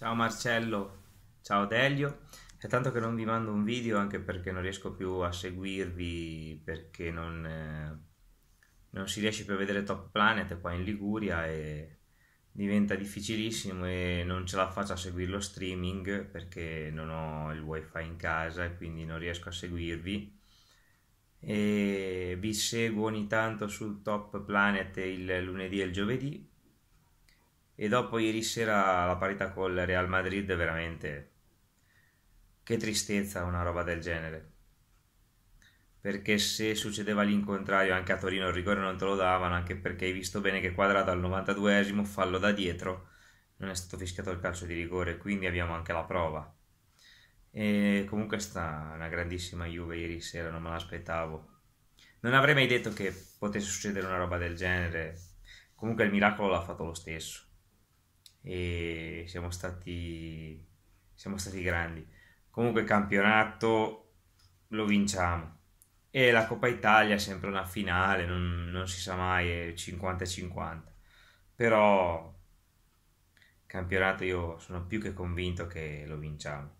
Ciao Marcello, ciao Delio. È tanto che non vi mando un video anche perché non riesco più a seguirvi perché non, eh, non si riesce più a vedere Top Planet qua in Liguria e diventa difficilissimo e non ce la faccio a seguire lo streaming perché non ho il wifi in casa e quindi non riesco a seguirvi. E vi seguo ogni tanto su Top Planet il lunedì e il giovedì e dopo ieri sera la parità col Real Madrid veramente che tristezza una roba del genere perché se succedeva l'incontrario anche a Torino il rigore non te lo davano anche perché hai visto bene che quadrato al 92esimo fallo da dietro non è stato fischiato il calcio di rigore quindi abbiamo anche la prova e comunque sta una grandissima Juve ieri sera non me l'aspettavo non avrei mai detto che potesse succedere una roba del genere comunque il miracolo l'ha fatto lo stesso e siamo stati, siamo stati grandi. Comunque il campionato lo vinciamo e la Coppa Italia è sempre una finale, non, non si sa mai, è 50-50. Però campionato io sono più che convinto che lo vinciamo.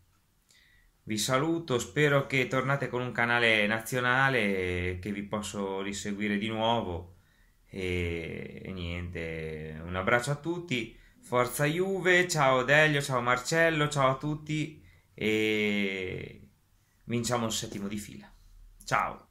Vi saluto, spero che tornate con un canale nazionale che vi posso riseguire di nuovo e, e niente, un abbraccio a tutti. Forza Juve, ciao Delio, ciao Marcello, ciao a tutti e vinciamo un settimo di fila. Ciao.